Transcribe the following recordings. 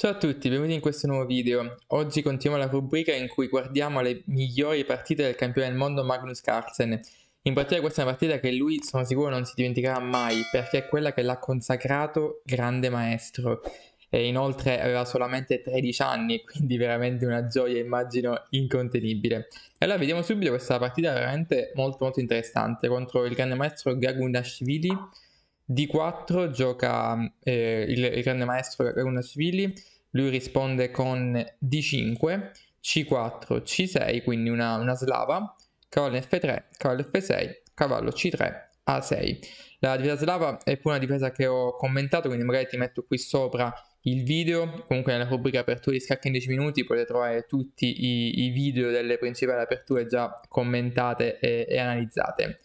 Ciao a tutti, benvenuti in questo nuovo video. Oggi continuiamo la rubrica in cui guardiamo le migliori partite del campione del mondo Magnus Carlsen. In particolare questa è una partita che lui sono sicuro non si dimenticherà mai, perché è quella che l'ha consacrato grande maestro. E inoltre aveva solamente 13 anni, quindi veramente una gioia, immagino, incontenibile. E allora vediamo subito questa partita veramente molto molto interessante contro il grande maestro Gagunashvili D4 gioca mm, eh, il, il, grande maestro Raunasvili, lui risponde con D5, C4, C6, quindi una, una slava, cavallo F3, cavallo F6, cavallo C3, A6. La difesa slava è pure una difesa che ho commentato, quindi magari ti metto qui sopra il video, comunque nella rubrica aperture di scacchi in 10 minuti potete trovare tutti i, i video delle principali aperture già commentate e, e analizzate.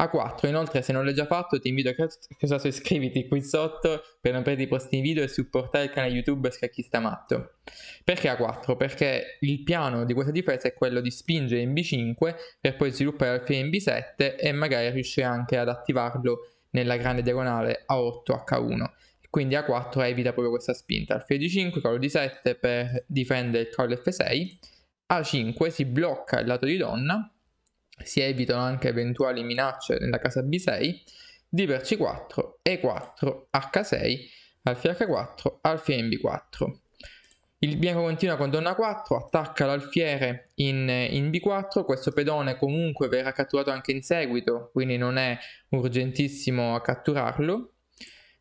A 4, inoltre se non l'hai già fatto ti invito a caso iscriviti qui sotto per non perdere i prossimi video e supportare il canale YouTube Scacchista Matto. Perché A4? Perché il piano di questa difesa è quello di spingere in B5 per poi sviluppare alfine in B7 e magari riuscire anche ad attivarlo nella grande diagonale A8H1. Quindi A4 evita proprio questa spinta. Alfine di 5 collo di 7 per difendere il collo F6. A5 si blocca il lato di donna si evitano anche eventuali minacce nella casa B6, D per C4, E4, H6, alfia H4, alfia in B4. Il bianco continua con donna 4, attacca l'alfiere in, in, B4, questo pedone comunque verrà catturato anche in seguito, quindi non è urgentissimo a catturarlo.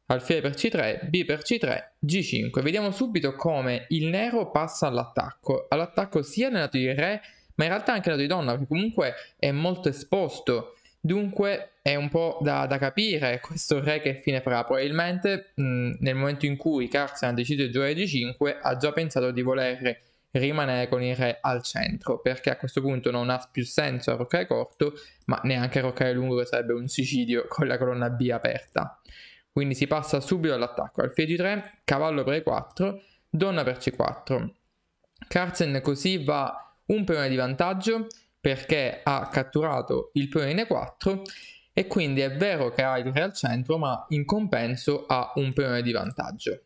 Alfiere per C3, B per C3, G5. Vediamo subito come il nero passa all'attacco, all'attacco sia nella di Re ma in realtà anche la di donna, che comunque è molto esposto. Dunque è un po' da, da capire questo re che fine farà. Probabilmente mh, nel momento in cui Carson ha deciso di giocare di 5 ha già pensato di voler rimanere con il re al centro, perché a questo punto non ha più senso arroccare corto, ma neanche arroccare lungo che sarebbe un suicidio con la colonna B aperta. Quindi si passa subito all'attacco, Alfie di 3, cavallo per E4, donna per C4. Carson così va un peone di vantaggio perché ha catturato il peone in E4 e quindi è vero che ha il re al centro ma in compenso ha un peone di vantaggio.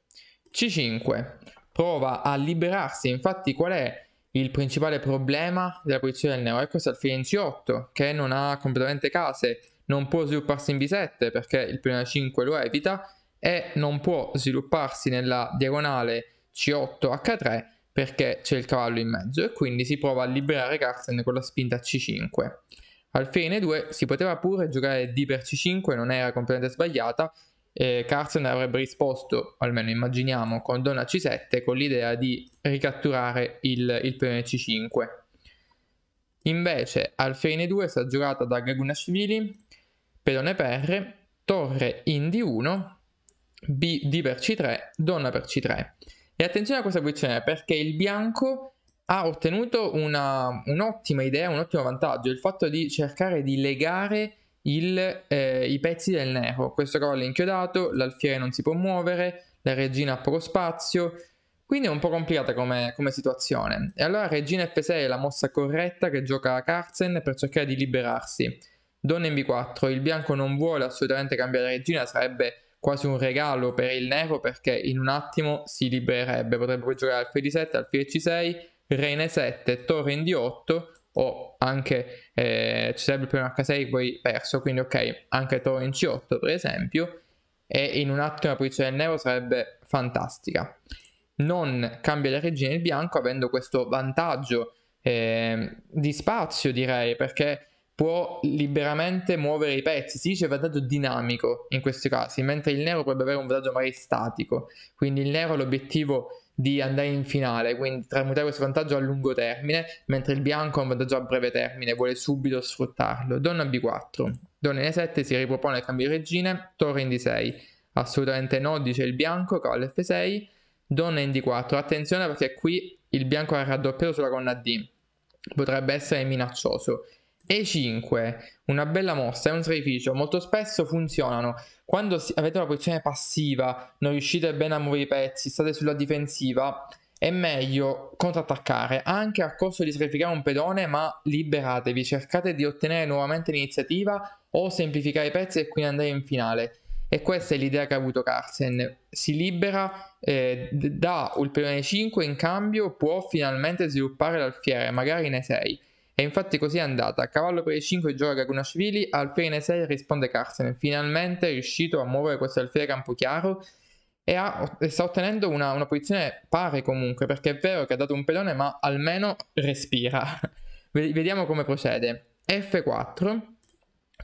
C5 prova a liberarsi, infatti qual è il principale problema della posizione del neo? È questo alfile in C8 che non ha completamente case, non può svilupparsi in B7 perché il peone A5 lo evita e non può svilupparsi nella diagonale C8 H3 perché c'è il cavallo in mezzo e quindi si prova a liberare Carlsen con la spinta C5. Al fine 2 si poteva pure giocare D per C5, non era completamente sbagliata, eh, Carlsen avrebbe risposto, almeno immaginiamo, con donna C7 con l'idea di ricatturare il, il pione C5. Invece al fine 2 sta giocata da Gagunashvili, pedone per, torre in D1, B, D per C3, donna per C3. E attenzione a questa questione perché il bianco ha ottenuto una, un'ottima idea, un ottimo vantaggio, il fatto di cercare di legare il, eh, i pezzi del nero. Questo cavallo è inchiodato, l'alfiere non si può muovere, la regina ha poco spazio, quindi è un po' complicata come, come situazione. E allora regina F6 è la mossa corretta che gioca Carlsen per cercare di liberarsi. Donna in B4, il bianco non vuole assolutamente cambiare regina, sarebbe quasi un regalo per il Nero perché in un attimo si libererebbe, potrebbe poi giocare alfa d7, alfa c6, rene 7, torre in d8 o anche eh, ci sarebbe il primo h6 poi perso, quindi ok, anche torre in c8 per esempio e in un attimo la posizione del Nero sarebbe fantastica. Non cambia la regina il bianco avendo questo vantaggio eh, di spazio direi perché può liberamente muovere i pezzi. Si dice vantaggio dinamico in questi casi, mentre il nero potrebbe avere un vantaggio magari statico. Quindi il nero ha l'obiettivo di andare in finale, quindi tramutare questo vantaggio a lungo termine, mentre il bianco ha un vantaggio a breve termine, vuole subito sfruttarlo. Donna B4, donna E7 si ripropone il cambio di regine, torre in D6, assolutamente no, dice il bianco, cavallo F6, donna in D4, attenzione perché qui il bianco ha raddoppiato sulla colonna D, potrebbe essere minaccioso. E5, una bella mossa, è un sacrificio, molto spesso funzionano. Quando avete una posizione passiva, non riuscite bene a muovere i pezzi, state sulla difensiva, è meglio contrattaccare anche a costo di sacrificare un pedone, ma liberatevi, cercate di ottenere nuovamente l'iniziativa o semplificare i pezzi e quindi andare in finale. E questa è l'idea che ha avuto Carsen. Si libera eh, da il pedone 5 in cambio, può finalmente sviluppare l'alfiere, magari ne 6 e infatti così è andata. Cavallo per i 5 gioca Gagunashvili, alfiere in 6 risponde Carson. Finalmente è riuscito a muovere questo alfiere Campochiaro e, ha, e sta ottenendo una, una posizione pari comunque, perché è vero che ha dato un pedone, ma almeno respira. Vediamo come procede. F4,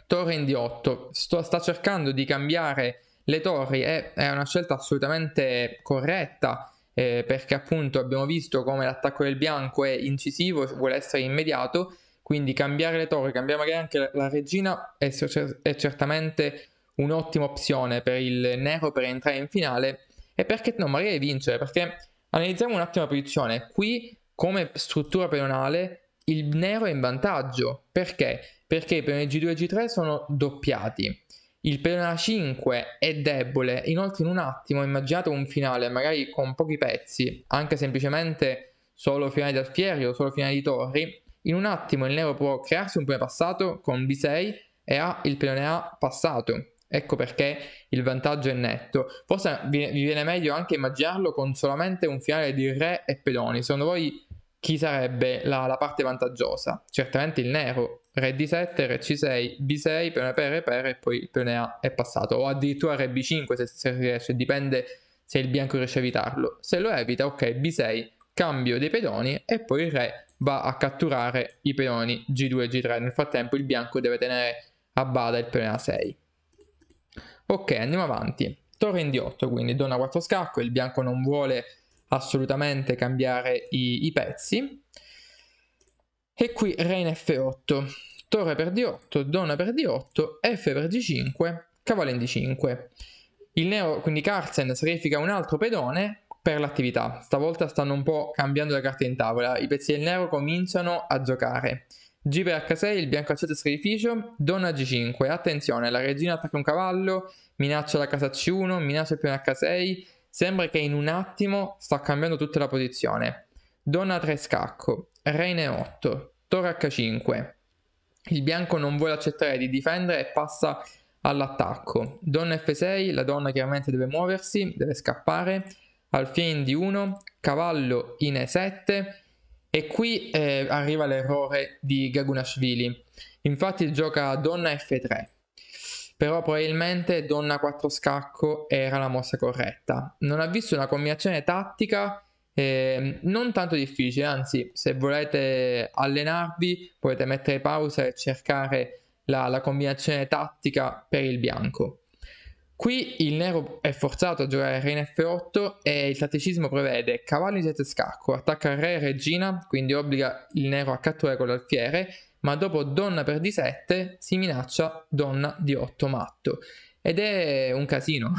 torre in D8. Sto, sta cercando di cambiare le torri, è, è una scelta assolutamente corretta eh, perché appunto abbiamo visto come l'attacco del bianco è incisivo, vuole essere immediato, quindi cambiare le torri, cambiare magari anche la, regina è, è certamente un'ottima opzione per il nero per entrare in finale e perché no, magari vincere, perché analizziamo un attimo la posizione, qui come struttura pedonale il nero è in vantaggio, perché? Perché i per G2 e G3 sono doppiati, il pedone A5 è debole, inoltre in un attimo immaginate un finale magari con pochi pezzi, anche semplicemente solo finale di alfieri o solo finale di torri, in un attimo il nero può crearsi un primo passato con B6 e ha il pedone A passato. Ecco perché il vantaggio è netto. Forse vi viene meglio anche immaginarlo con solamente un finale di re e pedoni. Secondo voi chi sarebbe la, la, parte vantaggiosa? Certamente il nero, re D7, re C6, B6, peone per, re per e poi il peone A è passato, o addirittura re B5 se, se riesce, dipende se il bianco riesce a evitarlo. Se lo evita, ok, B6, cambio dei pedoni e poi il re va a catturare i pedoni G2 e G3. Nel frattempo il bianco deve tenere a bada il peone A6. Ok, andiamo avanti. Torre in D8, quindi donna 4 scacco, il bianco non vuole assolutamente cambiare i, i pezzi. E qui re in F8, torre per D8, donna per D8, F per g 5 cavallo in D5. Il neo, quindi Carsen, sacrifica un altro pedone per l'attività. Stavolta stanno un po' cambiando le carte in tavola. I pezzi del nero cominciano a giocare. G per H6, il bianco accetta sacrificio, donna G5. Attenzione, la regina attacca un cavallo, minaccia la casa C1, minaccia il piano H6, Sembra che in un attimo sta cambiando tutta la posizione. Donna 3 scacco, Reine 8, Toro H5. Il bianco non vuole accettare di difendere e passa all'attacco. Donna F6, la donna chiaramente deve muoversi, deve scappare. Alfiere in D1, cavallo in E7 e qui eh, arriva l'errore di Gagunashvili. Infatti gioca donna F3 però probabilmente donna 4 scacco era la mossa corretta. Non ha visto una combinazione tattica eh, non tanto difficile, anzi se volete allenarvi potete mettere pausa e cercare la, la combinazione tattica per il bianco. Qui il nero è forzato a giocare re in f8 e il tatticismo prevede cavallo in 7 scacco, attacca re e regina, quindi obbliga il nero a catturare con l'alfiere ma dopo donna per di 7 si minaccia donna di 8 matto. Ed è un casino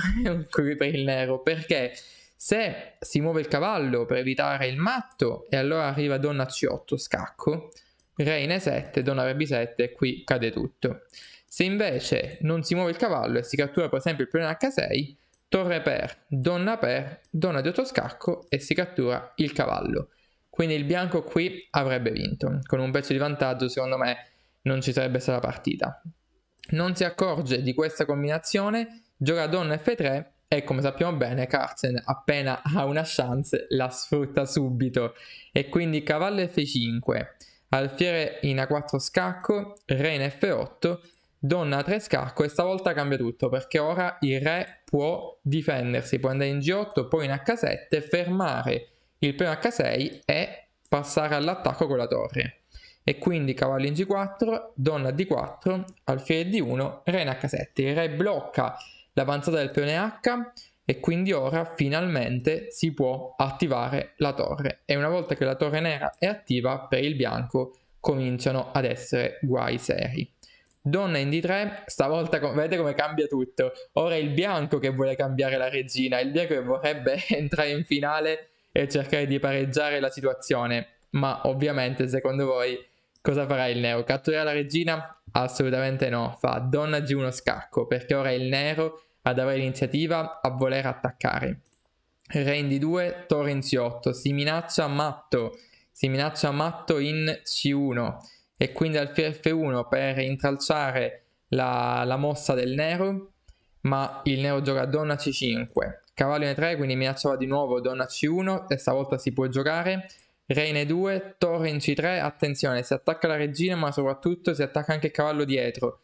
qui per il nero, perché se si muove il cavallo per evitare il matto e allora arriva donna C8 scacco, re in E7, donna per B7 e qui cade tutto. Se invece non si muove il cavallo e si cattura per esempio il pione H6, torre per, donna per, donna di 8 scacco e si cattura il cavallo. Quindi il bianco qui avrebbe vinto. Con un pezzo di vantaggio, secondo me, non ci sarebbe stata partita. Non si accorge di questa combinazione, gioca donna F3 e come sappiamo bene Carlsen appena ha una chance la sfrutta subito e quindi cavallo F5, alfiere in A4 scacco, re in F8, donna 3 scacco e stavolta cambia tutto perché ora il re può difendersi, può andare in G8, poi in H7, fermare il h 6 è passare all'attacco con la torre e quindi cavallo in G4, donna D4, alfiere D1, re in H7. Il re blocca l'avanzata del peone H e quindi ora finalmente si può attivare la torre e una volta che la torre nera è attiva per il bianco cominciano ad essere guai seri. Donna in D3, stavolta vedete come cambia tutto. Ora è il bianco che vuole cambiare la regina, il bianco che vorrebbe entrare in finale e cercare di pareggiare la situazione. Ma ovviamente, secondo voi, cosa farà il nero? Catturerà la regina? Assolutamente no, fa donna G uno scacco, perché ora è il nero ad avere l'iniziativa a voler attaccare. Re in D2, torre in C8, si minaccia matto, si minaccia matto in C1 e quindi al F1 per intralciare la, la mossa del nero ma il nero gioca donna c5, cavallo in 3 quindi minacciava di nuovo donna c1 e stavolta si può giocare, re in 2, torre in c3, attenzione si attacca la regina ma soprattutto si attacca anche il cavallo dietro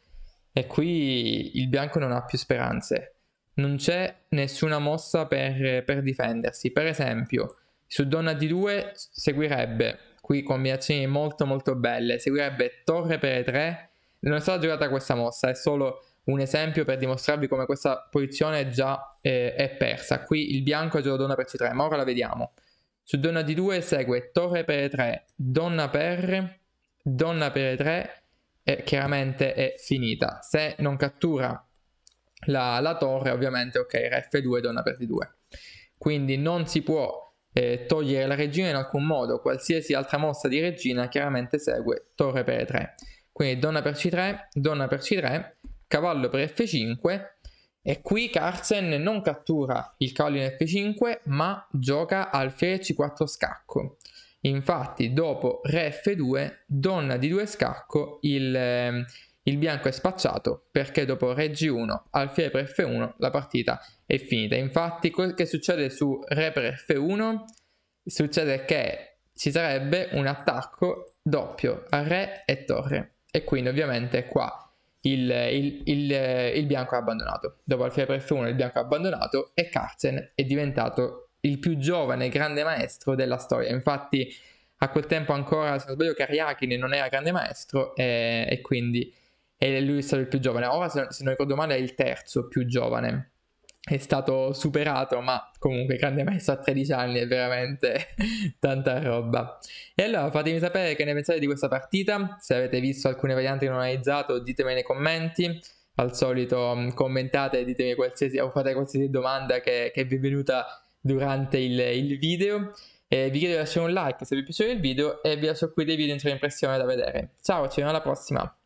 e qui il bianco non ha più speranze, non c'è nessuna mossa per, per difendersi, per esempio su donna d2 seguirebbe, qui combinazioni molto molto belle, seguirebbe torre per e3, non è stata giocata questa mossa, è solo un esempio per dimostrarvi come questa posizione già eh, è persa. Qui il bianco ce lo donna per C3, ma ora la vediamo. Su donna D2 segue torre per E3, donna per, donna per E3 e chiaramente è finita. Se non cattura la, la torre, ovviamente, ok, era F2, donna per D2. Quindi non si può eh, togliere la regina in alcun modo. Qualsiasi altra mossa di regina chiaramente segue torre per E3. Quindi donna per C3, donna per C3 cavallo per f5 e qui Carlsen non cattura il cavallo in f5 ma gioca al f 4 scacco. Infatti dopo re f2 donna di 2 scacco il, ehm, il bianco è spacciato perché dopo re g1 alfiere per f1 la partita è finita. Infatti quel che succede su re per f1 succede che ci sarebbe un attacco doppio a re e torre e quindi ovviamente qua il, il, il, il bianco ha abbandonato. Dopo Alfiere F1 il bianco ha abbandonato e Carzen è diventato il più giovane grande maestro della storia. Infatti a quel tempo ancora, se non sbaglio, Kariakinen non era grande maestro e, e quindi e lui è stato il più giovane. Ora, se, se non ricordo male, è il terzo più giovane è stato superato, ma comunque grande maestro a 13 anni è veramente tanta roba. E allora fatemi sapere che ne pensate di questa partita, se avete visto alcune varianti che non ho analizzato ditemi nei commenti, al solito mm, commentate, e ditemi qualsiasi, o fate qualsiasi domanda che, che vi è venuta durante il, il video. E vi chiedo di lasciare un like se vi è piaciuto il video e vi lascio qui dei video in sua impressione da vedere. Ciao, ci vediamo alla prossima!